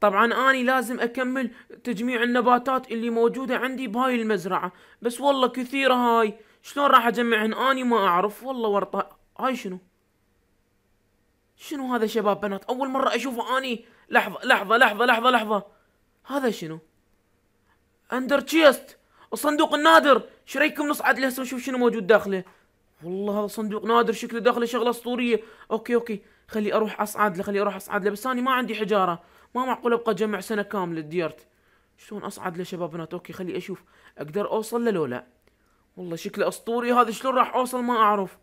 طبعا اني لازم اكمل تجميع النباتات اللي موجودة عندي بهاي المزرعة بس والله كثيرة هاي شلون راح اجمعهن اني ما اعرف والله ورطة هاي شنو شنو هذا شباب بنات اول مرة اشوفه اني لحظة لحظة لحظة لحظة لحظة هذا شنو اندر تشيست الصندوق النادر شريكم نصعد له نشوف شنو موجود داخله والله هذا صندوق نادر شكله داخله شغله اسطوريه اوكي اوكي خلي اروح اصعد له خلي اروح اصعد له بس انا ما عندي حجاره ما معقول ابقى اجمع سنه كامله ديرت شلون اصعد لشباب بنات اوكي خلي اشوف اقدر اوصل له لو لا والله شكله اسطوري هذا شلون راح اوصل ما اعرف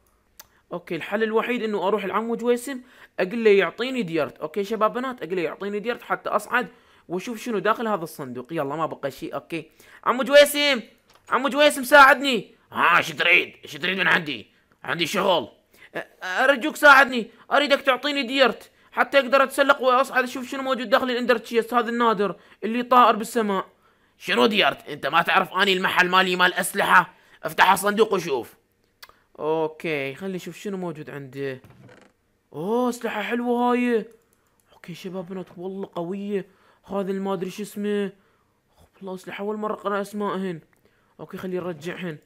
اوكي الحل الوحيد انه اروح لعمو جويسم اقول له يعطيني ديرت اوكي شباب بنات اقول له يعطيني ديرت حتى اصعد واشوف شنو داخل هذا الصندوق يلا ما بقى شيء اوكي عمو جويسم عمو جويسم ساعدني ها آه، ايش تريد ايش تريد من عندي عندي شغل ارجوك ساعدني اريدك تعطيني ديرت حتى اقدر اتسلق واصعد اشوف شنو موجود داخل الاندر تشيست هذا النادر اللي طائر بالسماء شنو ديارت انت ما تعرف اني المحل مالي مال اسلحه افتح الصندوق وشوف اوكي خلي اشوف شنو موجود عنده اوه اسلحه حلوه هاي اوكي شباب بنات والله قويه هذا ما ادري شو اسمه والله اسلحه اول مره اقرا اسمائهن اوكي خلي نرجعهن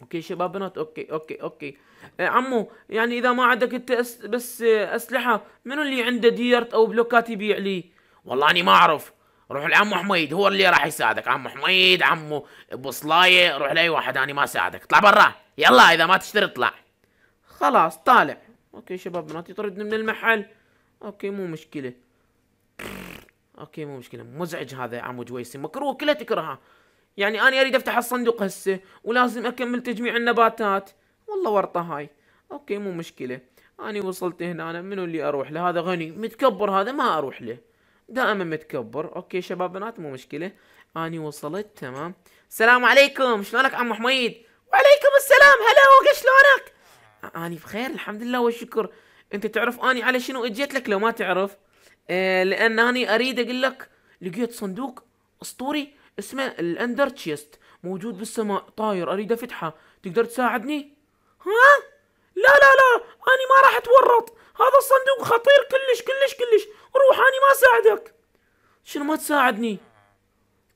اوكي شباب بنات اوكي اوكي اوكي آه عمو يعني اذا ما عندك انت أس بس آه اسلحه منو اللي عنده ديرت او بلوكات يبيع لي والله اني ما اعرف روح لعمو حميد هو اللي راح يساعدك عمو حميد عمو بصلايه روح لاي واحد انا ما ساعدك اطلع برا يلا اذا ما تشتري اطلع خلاص طالع اوكي شباب بنات يطردني من المحل اوكي مو مشكله اوكي مو مشكله مزعج هذا عمو جويسي مكروه كله تكرهه يعني انا اريد افتح الصندوق هسه ولازم اكمل تجميع النباتات والله ورطه هاي اوكي مو مشكله انا وصلت هنا أنا منو اللي اروح له هذا غني متكبر هذا ما اروح له دائما متكبر اوكي شباب بنات مو مشكله اني وصلت تمام السلام عليكم شلونك عم حميد وعليكم السلام هلا وك شلونك اني بخير الحمد لله والشكر انت تعرف اني على شنو اجيت لك لو ما تعرف آه لان اني اريد اقول لك لقيت صندوق اسطوري اسمه الاندر تشيست موجود بالسماء طاير اريد افتحه تقدر تساعدني ها لا لا لا انا ما راح اتورط هذا الصندوق خطير كلش كلش كلش روح انا ما اساعدك شنو ما تساعدني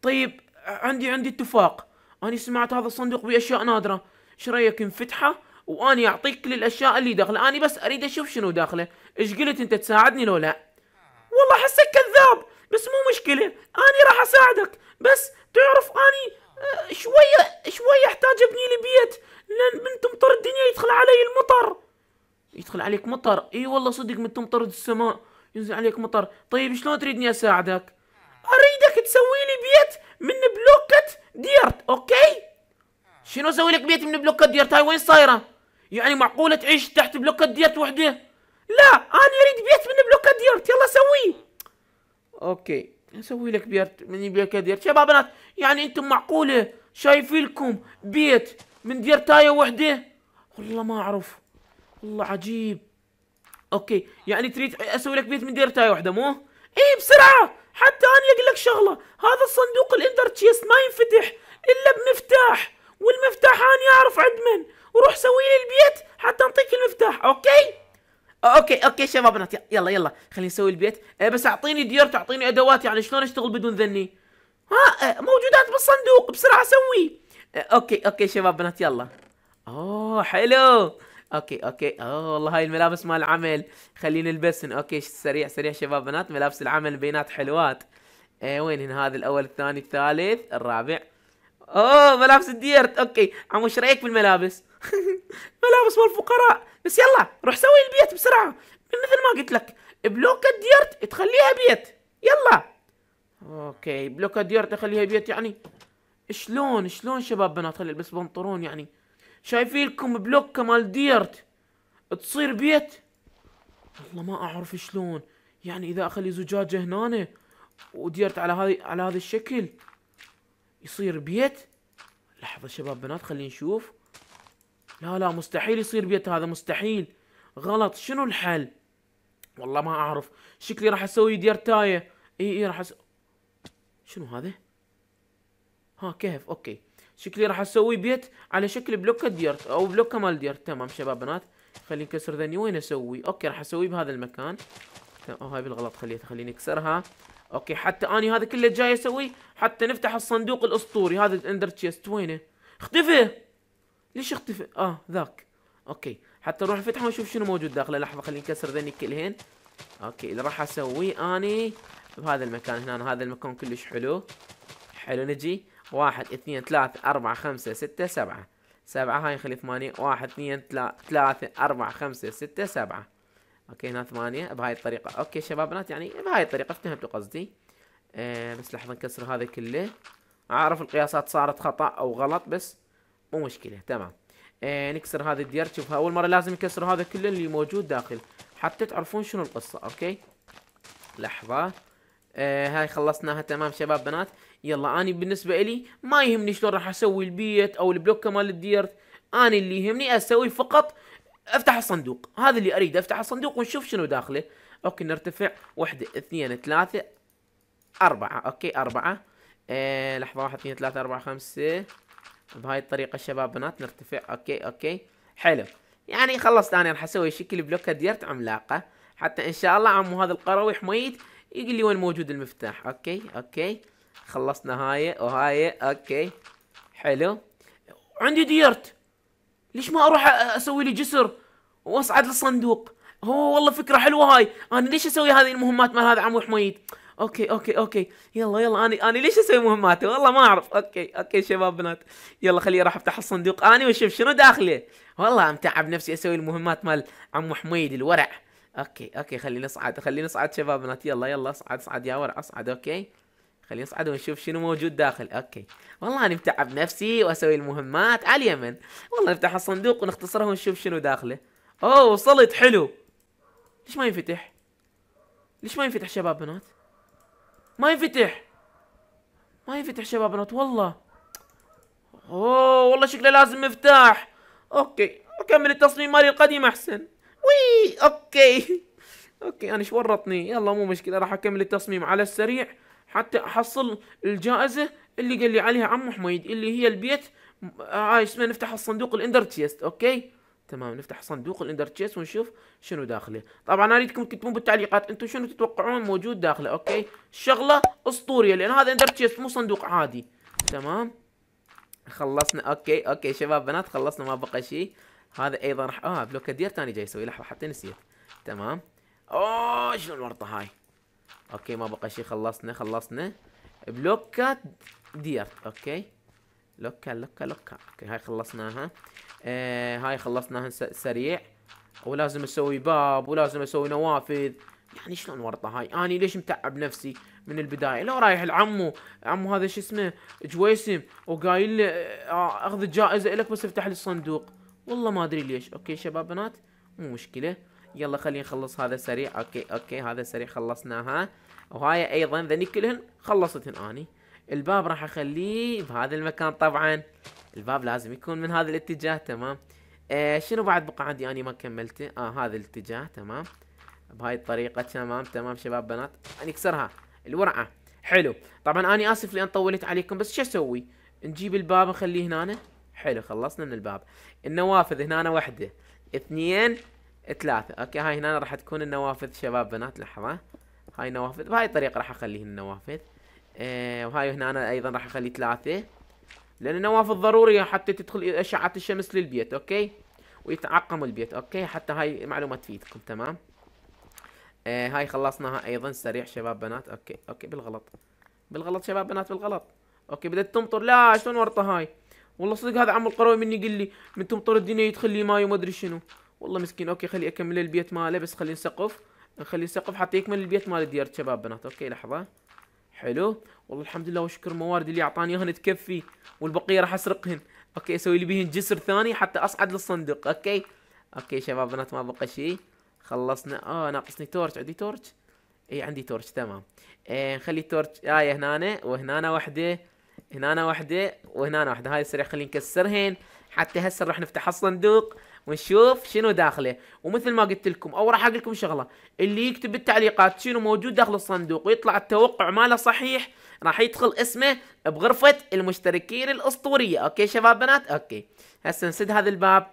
طيب عندي عندي اتفاق انا سمعت هذا الصندوق باشياء نادره ايش رايك نفتحه واني اعطيك كل الاشياء اللي داخله انا بس اريد اشوف شنو داخله ايش قلت انت تساعدني لو لا والله حسك كذاب بس مو مشكله اني راح اساعدك بس تعرف اني شوية آه، شوية احتاج ابني بيت لان من تمطر الدنيا يدخل علي المطر يدخل عليك مطر اي والله صدق من تمطر السماء ينزل عليك مطر طيب شلون تريدني اساعدك اريدك تسوي لي بيت من بلوكة ديرت اوكي شنو اسوي لك بيت من بلوكة ديرت هاي وين صايرة يعني معقولة تعيش تحت بلوكة ديرت وحده لا انا اريد بيت من بلوكة ديرت يلا سويه اوكي نسوي لك بيت من بيكا ديرت شباب بنات يعني انتم معقوله شايفين لكم بيت من ديرتايه وحده والله ما اعرف والله عجيب اوكي يعني تريد اسوي لك بيت من ديرتايه وحده مو ايه بسرعه حتى انا اقول لك شغله هذا الصندوق الاندر تشيست ما ينفتح الا بمفتاح والمفتاح انا اعرف عند من وروح سوي لي البيت حتى انطيك المفتاح اوكي اوكي اوكي شباب بنات يلا يلا خلينا نسوي البيت آه بس اعطيني دير تعطيني ادوات يعني شلون اشتغل بدون ذني ها آه موجودات بالصندوق بسرعه سوي آه اوكي اوكي شباب بنات يلا اوه حلو اوكي اوكي اوه والله هاي الملابس مال العمل خلينا نلبسهم اوكي سريع سريع شباب بنات ملابس العمل بينات حلوات ايه وين هنا هذا الاول الثاني الثالث الرابع اوه ملابس الديرت اوكي عمو ايش رايك بالملابس ملابس والفقراء بس يلا روح سوي البيت بسرعة مثل ما قلت لك بلوكة ديرت تخليها بيت يلا اوكي بلوكة ديرت اخليها بيت يعني شلون شلون شباب بنات خلي بس بنطرون يعني شايفين لكم بلوكة مال ديرت تصير بيت والله ما اعرف شلون يعني اذا اخلي زجاجة هنا وديرت على هذه على هذا الشكل يصير بيت لحظة شباب بنات خلينا نشوف لا لا مستحيل يصير بيت هذا مستحيل غلط شنو الحل والله ما اعرف شكلي راح اسوي ديرتاية اي اي راح أس... شنو هذا ها كيف اوكي شكلي راح اسوي بيت على شكل بلوكة ديرت او بلوكة مال ديرت تمام شباب بنات خليني نكسر ذني وين اسوي اوكي راح اسويه بهذا المكان او آه، هاي بالغلط خليتها خليني اكسرها اوكي حتى اني هذا كله جاي اسويه حتى نفتح الصندوق الاسطوري هذا الاندر تشيست وينه اختفى ليش اختفى اه ذاك اوكي حتى نروح نفتحه ونشوف شنو موجود داخله لحظه خليني نكسر ذني كلهن اوكي اللي راح اسويه اني بهذا المكان هنا هذا المكان كلش حلو حلو نجي واحد اثنين ثلاثة أربعة خمسة ستة سبعة سبعة هاي نخلي ثمانية واحد اثنين ثلاثة أربعة خمسة ستة سبعة اوكي هنا ثمانية بهاي الطريقة اوكي شباب بنات يعني بهاي الطريقة افتهمتوا قصدي آه بس لحظة نكسر هذا كله اعرف القياسات صارت خطأ او غلط بس مو مشكله تمام آه نكسر هذه الديار شوف اول مره لازم نكسر هذا كله اللي موجود داخل حتى تعرفون شنو القصه اوكي لحظه آه هاي خلصناها تمام شباب بنات يلا اني بالنسبه الي ما يهمني شلون راح اسوي البيت او البلوك مال الديرت انا اللي يهمني اسوي فقط افتح الصندوق هذا اللي اريد افتح الصندوق ونشوف شنو داخله اوكي نرتفع واحدة اثنين ثلاثة اربعة اوكي اربعة آه لحظة واحد اثنين ثلاثة اربعة خمسة بهاي الطريقة شباب بنات نرتفع اوكي اوكي حلو يعني خلصت انا راح اسوي شكل بلوكة ديرت عملاقة حتى ان شاء الله عمو هذا القروي حميد يقول لي وين موجود المفتاح اوكي اوكي خلصنا هاي وهاي اوكي حلو عندي ديرت ليش ما اروح اسوي لي جسر واصعد للصندوق هو والله فكره حلوه هاي انا ليش اسوي هذه المهمات مال هذا عمو حميد اوكي اوكي اوكي يلا يلا اني اني ليش اسوي مهماتي والله ما اعرف اوكي اوكي شباب بنات يلا خليني راح افتح الصندوق اني واشوف شنو داخله والله متعب نفسي اسوي المهمات مال عمو حميد الورع اوكي اوكي خلينا نصعد خلينا نصعد شباب بنات يلا يلا اصعد اصعد يا ورع اصعد اوكي خليني اصعد ونشوف شنو موجود داخل اوكي والله انا متعب نفسي واسوي المهمات على اليمن والله نفتح الصندوق ونختصره ونشوف شنو داخله اوه وصلت حلو ليش ما ينفتح ليش ما ينفتح شباب بنات ما ينفتح ما ينفتح شباب بنات والله اوه والله شكله لازم مفتاح اوكي اكمل التصميم مالي القديم احسن وي اوكي اوكي انا شو ورطني يلا مو مشكله راح اكمل التصميم على السريع حتى احصل الجائزه اللي قال لي عليها عمو حميد اللي هي البيت هاي آه،, آه اسمه نفتح الصندوق الاندر تشيست اوكي تمام نفتح صندوق الاندر تشيس ونشوف شنو داخله طبعا اريدكم تكتبون بالتعليقات انتم شنو تتوقعون موجود داخله اوكي شغله اسطوريه لان هذا اندر تشيس مو صندوق عادي تمام خلصنا اوكي اوكي شباب بنات خلصنا ما بقى شيء هذا ايضا راح اه بلوكادير ثاني جاي يسوي لحظه حتى نسيت تمام اوه شنو الورطه هاي اوكي ما بقى شيء خلصنا خلصنا بلوكات دير اوكي لوكا لوكا لوكا اوكي هاي خلصناها آه هاي خلصناها سريع ولازم اسوي باب ولازم اسوي نوافذ يعني شلون ورطه هاي اني ليش متعب نفسي من البدايه لو رايح لعمو عمو هذا شو اسمه جويسم وقايل له آه اخذ الجائزه لك بس افتح لي الصندوق والله ما ادري ليش اوكي شباب بنات مو مشكله يلا خلينا نخلص هذا سريع اوكي اوكي هذا سريع خلصناها وهاي ايضا ذني كلهن خلصتهن اني الباب راح اخليه بهذا المكان طبعا الباب لازم يكون من هذا الاتجاه تمام آه شنو بعد بقى عندي اني ما كملته اه هذا الاتجاه تمام بهاي الطريقه تمام تمام شباب بنات نكسرها الورقه حلو طبعا اني اسف لان طولت عليكم بس شو اسوي نجيب الباب نخليه هنا حلو خلصنا من الباب النوافذ هنا وحده اثنين ثلاثة اوكي هاي هنا راح تكون النوافذ شباب بنات لحظة هاي نوافذ بهاي الطريقة راح اخليه النوافذ إيه وهاي هنا أنا أيضا راح أخلي ثلاثة لأن النوافذ ضرورية حتى تدخل أشعة الشمس للبيت أوكي ويتعقم البيت أوكي حتى هاي معلومة تفيدكم تمام إيه هاي خلصناها أيضا سريع شباب بنات أوكي أوكي بالغلط بالغلط شباب بنات بالغلط أوكي بدأت تمطر لا شلون ورطة هاي والله صدق هذا عم القروي مني قال لي من تمطر الدنيا يدخل لي ماي وما ادري شنو والله مسكين اوكي خلي اكمل البيت ماله بس خلي نسقف نخلي نسقف حتى يكمل البيت مال ديار شباب بنات اوكي لحظه حلو والله الحمد لله وشكر الموارد اللي اعطاني اياهن تكفي والبقيه راح اسرقهن اوكي اسوي لي بهن جسر ثاني حتى اصعد للصندوق اوكي اوكي شباب بنات ما بقى شيء خلصنا اه ناقصني تورش عندي تورش اي عندي تورش تمام إيه نخلي تورش هاي آه هنا وهنا وحده هنا وحده وهنا وحده هاي السريع خلينا نكسرهن حتى هسه راح نفتح الصندوق ونشوف شنو داخله ومثل ما قلت لكم او راح اقول لكم شغله اللي يكتب بالتعليقات شنو موجود داخل الصندوق ويطلع التوقع ماله صحيح راح يدخل اسمه بغرفه المشتركين الاسطوريه اوكي شباب بنات اوكي هسه نسد هذا الباب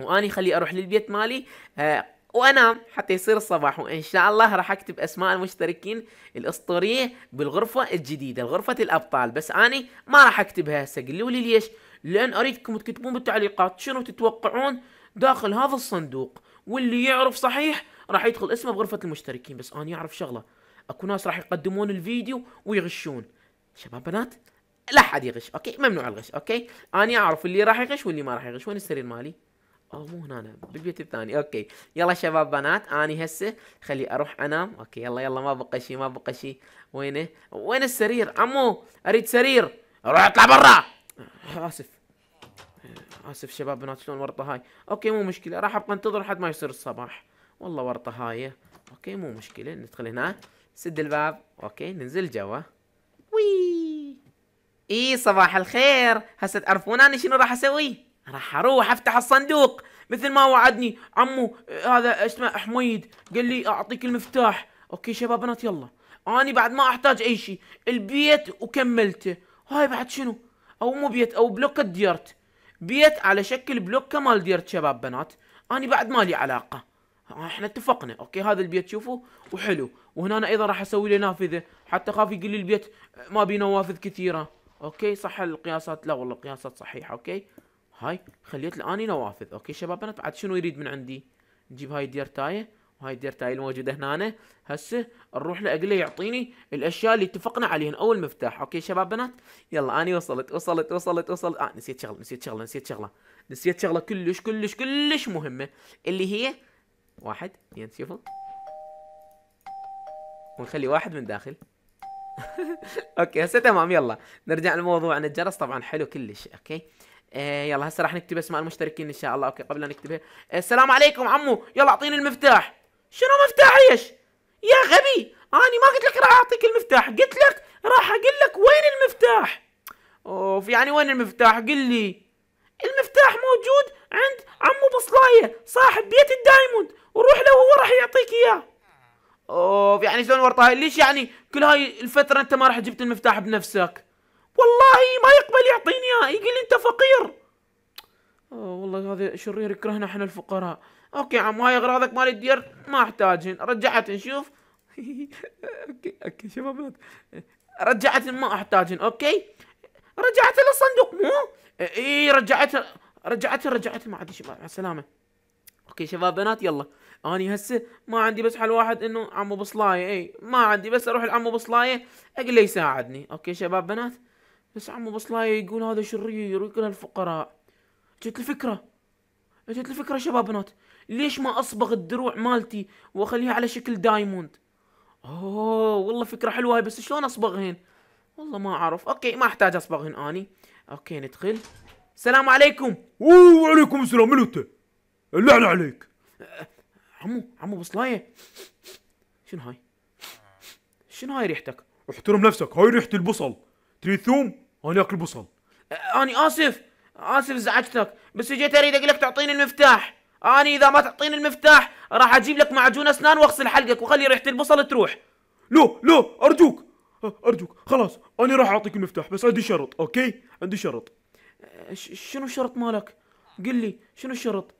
واني خلي اروح للبيت مالي آه وانام حتى يصير الصباح وان شاء الله راح اكتب اسماء المشتركين الاسطوريه بالغرفه الجديده غرفه الابطال بس اني ما راح اكتبها هسه قولوا لي ليش لان اريدكم تكتبون بالتعليقات شنو تتوقعون داخل هذا الصندوق واللي يعرف صحيح راح يدخل اسمه بغرفه المشتركين بس اني اعرف شغله اكو ناس راح يقدمون الفيديو ويغشون شباب بنات لا حد يغش اوكي ممنوع الغش اوكي اني اعرف اللي راح يغش واللي ما راح يغش وين السرير مالي او مو هنا بالبيت الثاني اوكي يلا شباب بنات اني هسه خلي اروح انام اوكي يلا يلا ما بقى شيء ما بقى شيء وينه وين السرير عمو اريد سرير روح اطلع برا آه، اسف آه، اسف شباب بنات شلون ورطه هاي اوكي مو مشكله راح ابقى انتظر حد ما يصير الصباح والله ورطه هاي اوكي مو مشكله ندخل هنا سد الباب اوكي ننزل جوا وي اي صباح الخير هسه تعرفون انا شنو راح اسوي راح اروح افتح الصندوق مثل ما وعدني عمو هذا اسمه حميد قال لي اعطيك المفتاح اوكي شباب بنات يلا اني بعد ما احتاج اي شيء البيت وكملته هاي بعد شنو او مو بيت او بلوك ديرت بيت على شكل بلوكه مال ديرت شباب بنات اني بعد ما لي علاقه احنا اتفقنا اوكي هذا البيت شوفوا وحلو وهنا أنا ايضا راح اسوي له نافذه حتى خاف يقول لي البيت ما بيه نوافذ كثيره اوكي صح القياسات لا والله القياسات صحيحه اوكي هاي خليت اني نوافذ اوكي شباب بنات بعد شنو يريد من عندي نجيب هاي الديرتايه وهاي الديرتايه الموجوده هنا هسه نروح لاقله يعطيني الاشياء اللي اتفقنا عليهن اول مفتاح اوكي شباب بنات يلا اني وصلت وصلت وصلت وصلت اه نسيت شغله نسيت شغله نسيت شغله نسيت شغله كلش كلش كلش مهمه اللي هي واحد اثنين شوفوا ونخلي واحد من داخل اوكي هسه تمام يلا نرجع لموضوعنا الجرس طبعا حلو كلش اوكي إيه، يلا هسه راح نكتب اسماء المشتركين ان شاء الله اوكي قبل لا نكتبها السلام عليكم عمو يلا اعطيني المفتاح شنو مفتاح ايش يا غبي اني ما قلت لك راح اعطيك المفتاح قلت لك راح اقول لك وين المفتاح اوف يعني وين المفتاح قل لي المفتاح موجود عند عمو بصلايه صاحب بيت الدايموند وروح له هو راح يعطيك اياه اوف يعني شلون ورطه ليش يعني كل هاي الفتره انت ما راح جبت المفتاح بنفسك والله ما يقبل يعطيني اياه يقول انت فقير والله هذا شرير يكرهنا احنا الفقراء اوكي عم هاي اغراضك مال الدير ما احتاجهن رجعت نشوف اوكي اوكي شباب رجعت ما احتاجهن اوكي رجعت للصندوق مو اي رجعت رجعت رجعت ما عندي شباب مع السلامه اوكي شباب بنات يلا اني هسه ما عندي بس حل واحد انه عمو بصلايه اي ما عندي بس اروح لعمو بصلايه اقول له يساعدني اوكي شباب بنات بس عمو لا يقول هذا شرير ويقول الفقراء جت الفكرة جت الفكرة شباب بنات ليش ما اصبغ الدروع مالتي واخليها على شكل دايموند اوه والله فكرة حلوة هاي بس شلون اصبغهن والله ما اعرف اوكي ما احتاج اصبغهن اني اوكي ندخل السلام عليكم وعليكم السلام من انت اللعنة عليك عمو عمو بصلاية شنو هاي شنو هاي ريحتك احترم نفسك هاي ريحة البصل تريد ثوم؟ انا اكل بصل اني اسف اسف ازعجتك بس جيت اريد اقول لك تعطيني المفتاح اني اذا ما تعطيني المفتاح راح اجيب لك معجون اسنان واغسل حلقك وخلي ريحه البصل تروح لو لو ارجوك ارجوك خلاص انا راح اعطيك المفتاح بس عندي شرط اوكي عندي شرط أه، شنو الشرط مالك قل لي شنو الشرط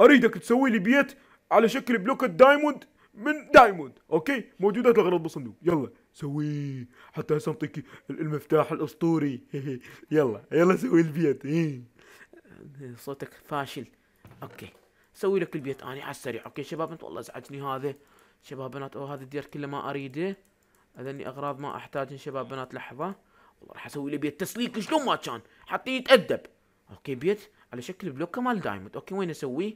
اريدك تسوي لي بيت على شكل بلوكة دايموند من دايموند اوكي موجودات الاغراض بالصندوق يلا سوي حتى سنعطيك المفتاح الاسطوري يلا يلا سوي البيت صوتك فاشل اوكي سوي لك البيت اني على السريع اوكي شباب انت والله ازعجني هذا شباب بنات او هذا الدير كله ما اريده اذني اغراض ما احتاج شباب بنات لحظه والله راح اسوي له بيت تسليك شلون ما كان حتى يتادب اوكي بيت على شكل بلوكه مال دايموند اوكي وين اسويه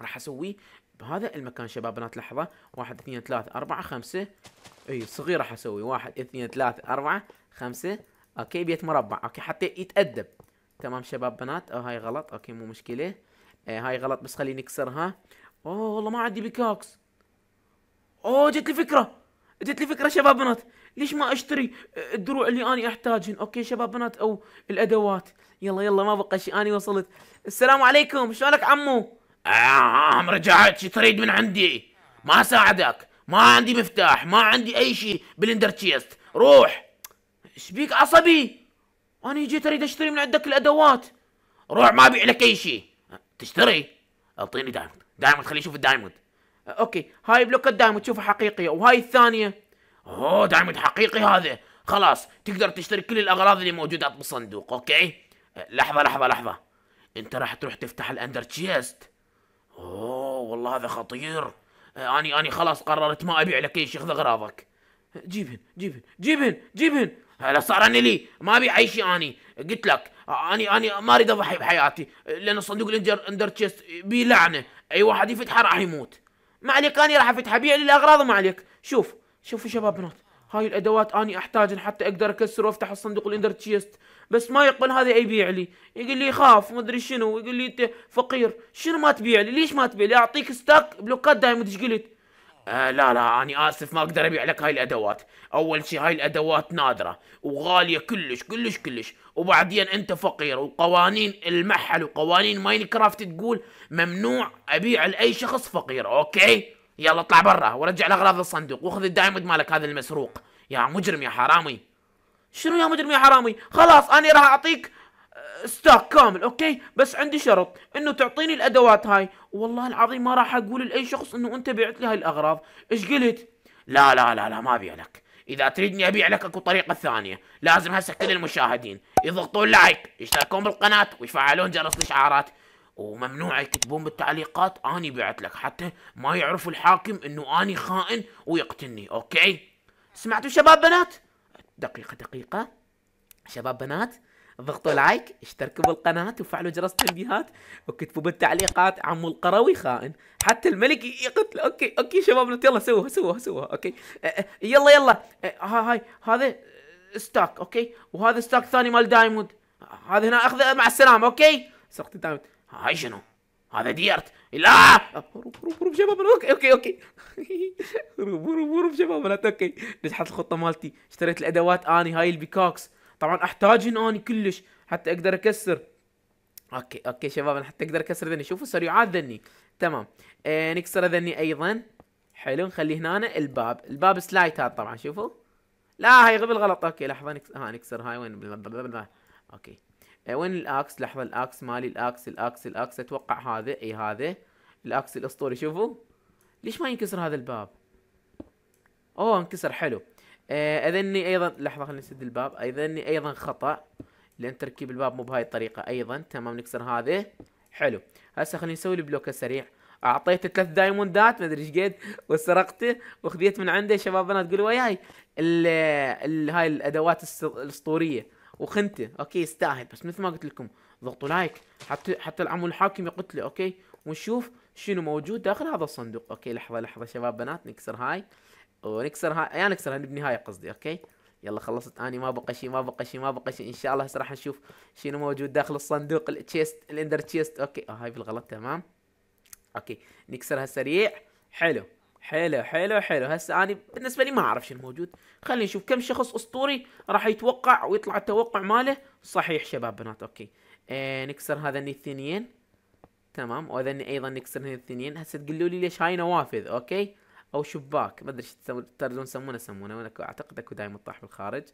راح اسويه بهذا المكان شباب بنات لحظه واحد اثنين ثلاثة أربعة خمسة اي صغير راح اسوي واحد اثنين ثلاثة اربعة خمسة اوكي بيت مربع اوكي حتى يتأدب تمام شباب بنات اه هاي غلط اوكي مو مشكلة آه هاي غلط بس خليني اكسرها اوه والله ما عندي بيكاكس اوه جت لي فكرة جت لي فكرة شباب بنات ليش ما اشتري الدروع اللي انا احتاجهن اوكي شباب بنات او الادوات يلا يلا ما بقى شيء اني وصلت السلام عليكم شلونك عمو؟ آه رجعت شو تريد من عندي؟ ما ساعدك ما عندي مفتاح ما عندي اي شيء بلندر تشيست روح ايش بيك عصبي انا جيت اريد اشتري من عندك الادوات روح ما ابيع لك اي شيء تشتري اعطيني دايموند دايموند خليني اشوف الدايموند اوكي هاي بلوك الدايموند تشوفها حقيقية وهاي الثانية اوه دايموند حقيقي هذا خلاص تقدر تشتري كل الاغراض اللي موجودة بالصندوق اوكي لحظة لحظة لحظة انت راح تروح تفتح الاندر تشيست اوه والله هذا خطير اني اني خلاص قررت ما ابيع لك اي شيء خذ اغراضك جيبهن جيبهن جيبهن جيبهن هلا صار انا لي ما ابيع اي شيء اني قلت لك اني اني ما اريد اضحي بحياتي لان صندوق الاندر اندر تشيست بي لعنه اي واحد يفتحه راح يموت ما عليك اني راح افتحه بيع لي الاغراض وما عليك شوف شوفوا شباب بنات هاي الادوات اني احتاجها حتى اقدر اكسر وافتح الصندوق الاندر تشيست بس ما يقبل هذا يبيع لي يقول لي خاف ادري شنو يقول لي انت فقير شنو ما تبيع لي ليش ما تبيع لي اعطيك ستاك بلوكات دايموند ايش قلت آه لا لا أنا آسف ما أقدر أبيع لك هاي الأدوات أول شيء هاي الأدوات نادرة وغالية كلش كلش كلش وبعدين أنت فقير وقوانين المحل وقوانين ماين كرافت تقول ممنوع أبيع لأي شخص فقير أوكي يلا اطلع برا ورجع الاغراض للصندوق وخذ الدايموند مالك هذا المسروق يا مجرم يا حرامي شنو يا مجرم يا حرامي خلاص انا راح اعطيك آه، ستاك كامل اوكي بس عندي شرط انه تعطيني الادوات هاي والله العظيم ما راح اقول لاي شخص انه انت بعت لي هاي الاغراض ايش قلت لا لا لا لا ما ابيع لك اذا تريدني ابيع لك اكو طريقه ثانيه لازم هسه كل المشاهدين يضغطون لايك يشتركون بالقناه ويفعلون جرس الاشعارات وممنوع يكتبون بالتعليقات اني بعت لك حتى ما يعرف الحاكم انه اني خائن ويقتلني اوكي سمعتوا شباب بنات دقيقة دقيقة شباب بنات ضغطوا لايك اشتركوا بالقناة وفعلوا جرس التنبيهات وكتبوا بالتعليقات عمو القروي خائن حتى الملك يقتل اوكي اوكي شباب بنات يلا سووها سووها سووها اوكي اه, أه، يلا يلا اه هاي هذا ستاك اوكي وهذا ستاك ثاني مال دايموند هذا هنا اخذه مع السلامة اوكي سقط دايموند هاي شنو هذا ديرت لا هروب هروب هروب شباب اوكي اوكي هروب هروب هروب شباب اوكي نجحت الخطه مالتي اشتريت الادوات اني هاي البيكاكس طبعا احتاجهن اني كلش حتى اقدر اكسر اوكي اوكي شباب انا حتى اقدر اكسر ذني شوفوا سريعات ذني تمام آه نكسر ذني ايضا حلو نخلي هنا الباب الباب سلايت هذا طبعا شوفوا لا هاي غبل غلط اوكي لحظه نكسر ها نكسر هاي وين اوكي إيه، وين الاكس لحظه الاكس مالي الاكس الاكس الاكس اتوقع هذا اي هذا الاكس الاسطوري شوفوا ليش ما ينكسر هذا الباب اوه انكسر حلو آه اذني ايضا لحظه خليني اسد الباب اذني ايضا خطا لان تركيب الباب مو بهاي الطريقه ايضا تمام نكسر هذا حلو هسه خليني اسوي لي بلوكه سريع اعطيته ثلاث دايموندات ما ادري ايش قد وسرقته وخذيت من عنده شباب بنات قولوا وياي ال ال هاي الادوات الاسطوريه وخنته اوكي يستاهل بس مثل ما قلت لكم ضغطوا لايك حتى حتى العمو الحاكم يقتله اوكي ونشوف شنو موجود داخل هذا الصندوق اوكي لحظه لحظه شباب بنات نكسر هاي ونكسر هاي يا يعني نكسر نبني قصدي اوكي يلا خلصت اني ما بقى شيء ما بقى شيء ما بقى شيء ان شاء الله هسه راح نشوف شنو موجود داخل الصندوق التشيست الاندر تشيست اوكي آه هاي بالغلط تمام اوكي نكسرها سريع حلو حلو حلو حلو هسه انا بالنسبه لي ما اعرف شنو موجود خلينا نشوف كم شخص اسطوري راح يتوقع ويطلع التوقع ماله صحيح شباب بنات اوكي آه نكسر هذا الاثنين تمام وهذين ايضا نكسر هذين الاثنين هسه تقولوا لي ليش هاي نوافذ اوكي او شباك ما ادري تردون سمونه سمونه ولا اعتقد اكو دائما طاح بالخارج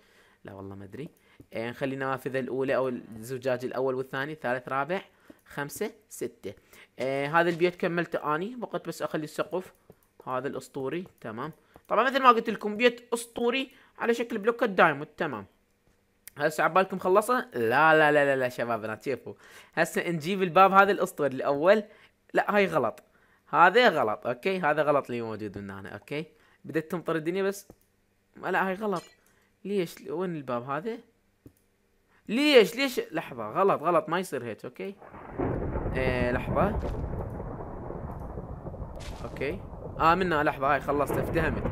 لا والله ما ادري آه نخلي النوافذ الاولى او الزجاج الاول والثاني الثالث رابع خمسة ستة آه هذا البيت كملته اني بقيت بس اخلي السقف هذا الاسطوري تمام طبعا مثل ما قلت لكم بيت اسطوري على شكل بلوك دايموند تمام هسه عبالكم خلصنا لا لا لا لا, لا شباب شوفوا هسه نجيب الباب هذا الاسطوري الاول لا هاي غلط هذا غلط اوكي هذا غلط اللي موجود هنا اوكي بدت تمطر الدنيا بس لا هاي غلط ليش وين الباب هذا ليش ليش لحظة غلط غلط ما يصير هيك اوكي ايه لحظة اوكي آه امنا لحظه هاي خلصت افتهمت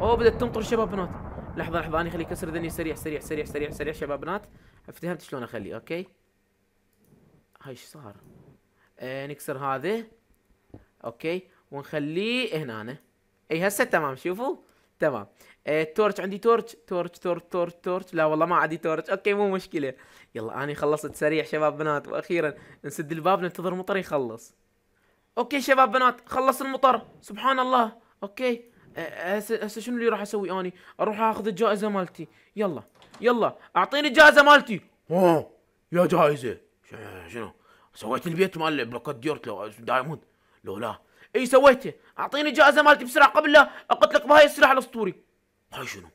اوه بدات تنطر شباب بنات لحظه لحظه انا خلي كسر ذني سريع سريع سريع سريع سريع شباب بنات افتهمت شلون اخليه اوكي هاي ايش صار آه نكسر هذا اوكي ونخليه هنا أنا. اي هسه تمام شوفوا تمام آه تورتش عندي تورتش تورتش تورتش تورتش تورتش لا والله ما عندي تورتش اوكي مو مشكله يلا اني خلصت سريع شباب بنات واخيرا نسد الباب ننتظر مطر يخلص اوكي شباب بنات خلص المطر سبحان الله اوكي أه، هسه هسه شنو اللي راح اسوي اني اروح اخذ الجائزه مالتي يلا يلا اعطيني الجائزه مالتي ها يا جائزه شنو سويت البيت مال بلوكات ديورت لو دايموند لو لا اي سويته اعطيني الجائزه مالتي بسرعه قبل لا اقتلك بهاي السلاح الاسطوري هاي شنو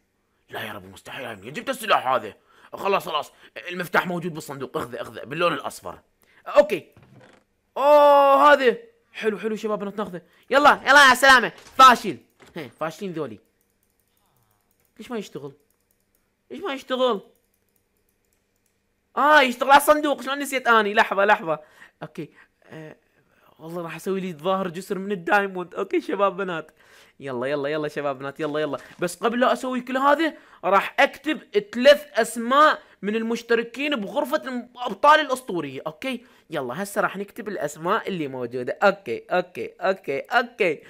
لا يا رب مستحيل يا منين جبت السلاح هذا خلاص خلاص المفتاح موجود بالصندوق اخذه اخذه باللون الاصفر اوكي اوه هذا حلو حلو شباب ناخذه يلا يلا على السلامه فاشل هي فاشلين ذولي ليش ما يشتغل ليش ما يشتغل اه يشتغل على الصندوق شلون نسيت اني آه، لحظه لحظه اوكي آه. والله راح اسوي لي ظاهر جسر من الدايموند اوكي شباب بنات يلا يلا يلا شباب بنات يلا يلا بس قبل لا اسوي كل هذا راح اكتب ثلاث اسماء من المشتركين بغرفة الابطال الاسطورية اوكي يلا هسه راح نكتب الاسماء اللي موجودة اوكي اوكي اوكي اوكي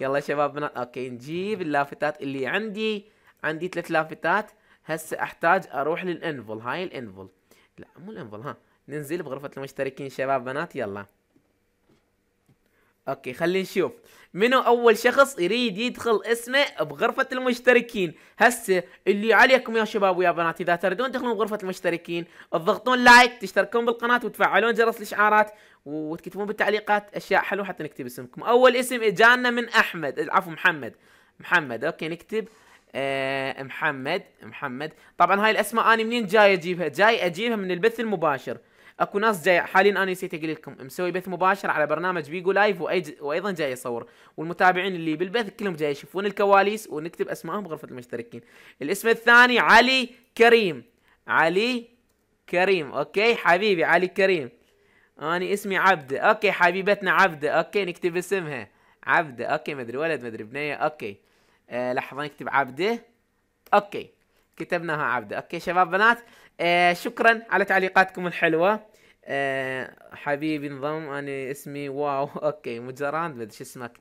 يلا شباب بنات اوكي نجيب اللافتات اللي عندي عندي ثلاث لافتات هسه احتاج اروح للانفل هاي الانفل لا مو الانفل ها ننزل بغرفة المشتركين شباب بنات يلا اوكي خلينا نشوف منو اول شخص يريد يدخل اسمه بغرفة المشتركين هسه اللي عليكم يا شباب ويا بنات اذا تريدون تدخلون غرفة المشتركين تضغطون لايك تشتركون بالقناة وتفعلون جرس الاشعارات وتكتبون بالتعليقات اشياء حلوة حتى نكتب اسمكم اول اسم اجانا من احمد عفوا محمد محمد اوكي نكتب أه محمد محمد طبعا هاي الاسماء انا منين جاي اجيبها جاي اجيبها من البث المباشر اكو ناس جاي حاليا انا نسيت اقول لكم مسوي بث مباشر على برنامج بيجو لايف وأيج... وايضا جاي يصور والمتابعين اللي بالبث كلهم جاي يشوفون الكواليس ونكتب اسمائهم بغرفه المشتركين الاسم الثاني علي كريم علي كريم اوكي حبيبي علي كريم انا اسمي عبده اوكي حبيبتنا عبده اوكي نكتب اسمها عبده اوكي مدري ولد مدري بنيه اوكي آه لحظه نكتب عبده اوكي كتبناها عبده اوكي شباب بنات آه شكرا على تعليقاتكم الحلوه آه حبيبي نظام انا اسمي واو اوكي مجزران شو اسمك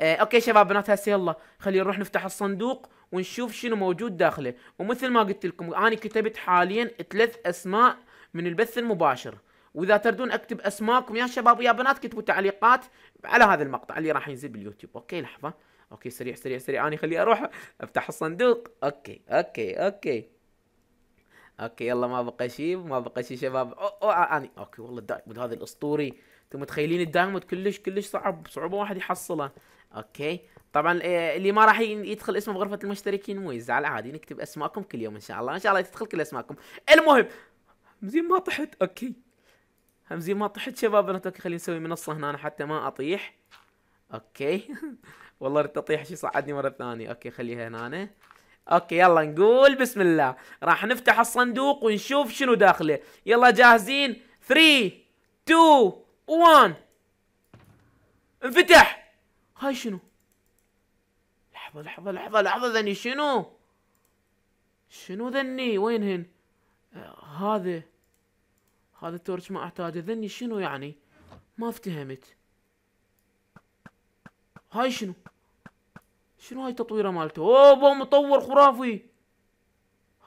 آه اوكي شباب بنات هسه يلا خلينا نروح نفتح الصندوق ونشوف شنو موجود داخله ومثل ما قلت لكم انا كتبت حاليا ثلاث اسماء من البث المباشر واذا تردون اكتب اسماءكم يا شباب ويا بنات كتبوا تعليقات على هذا المقطع اللي راح ينزل باليوتيوب اوكي لحظه اوكي سريع سريع سريع انا خلي اروح افتح الصندوق اوكي اوكي اوكي اوكي يلا ما بقى شيء ما بقى شيء شباب أو أو اني اوكي والله الدايموند هذا الاسطوري انتم متخيلين الدايموند كلش كلش صعب صعوبه واحد يحصله اوكي طبعا آه، اللي ما راح يدخل اسمه بغرفه المشتركين مو يزعل عادي نكتب اسماءكم كل يوم ان شاء الله ان شاء الله تدخل كل اسماءكم المهم همزين ما طحت اوكي همزين ما طحت شباب انا خلينا نسوي منصه هنا حتى ما اطيح اوكي والله ريت اطيح شي صعدني مره ثانيه اوكي خليها هنا أنا. اوكي يلا نقول بسم الله راح نفتح الصندوق ونشوف شنو داخله يلا جاهزين 3 2 1 انفتح هاي شنو لحظه لحظه لحظه لحظه ذني شنو شنو ذني وينهن هذا هذا التورش ما احتاجه ذني شنو يعني ما افتهمت هاي شنو شنو هاي تطويره مالته اوه مطور خرافي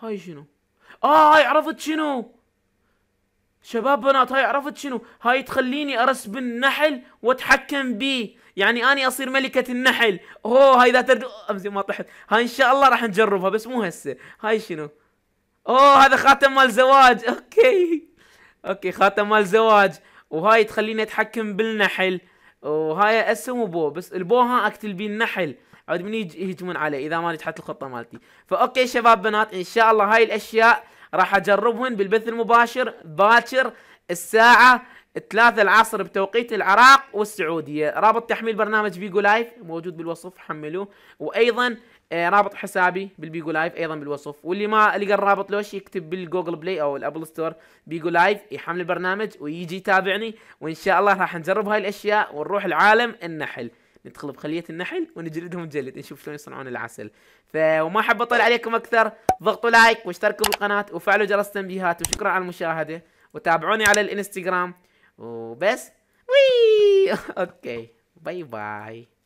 هاي شنو اه هاي عرفت شنو شباب بنات هاي عرفت شنو هاي تخليني ارسب النحل واتحكم بيه يعني اني اصير ملكة النحل اوه هاي اذا ترد امزي ما طحت هاي ان شاء الله راح نجربها بس مو هسه هاي شنو اوه هذا خاتم مال زواج اوكي اوكي خاتم مال زواج وهاي تخليني اتحكم بالنحل وهاي اسهم وبو بس البو ها اقتل بيه النحل عاد من يهجمون عليه اذا ما نجحت الخطه مالتي فاوكي شباب بنات ان شاء الله هاي الاشياء راح اجربهن بالبث المباشر باكر الساعه 3 العصر بتوقيت العراق والسعوديه رابط تحميل برنامج فيجو لايف موجود بالوصف حملوه وايضا إيه، رابط حسابي بالبيجو لايف ايضا بالوصف واللي ما لقى الرابط لوش يكتب بالجوجل بلاي او الابل ستور بيجو لايف يحمل البرنامج ويجي يتابعني وان شاء الله راح نجرب هاي الاشياء ونروح العالم النحل ندخل بخليه النحل ونجلدهم جلد نشوف شلون يصنعون العسل ف وما احب اطول عليكم اكثر ضغطوا لايك واشتركوا بالقناه وفعلوا جرس التنبيهات وشكرا على المشاهده وتابعوني على الانستغرام وبس وي اوكي باي باي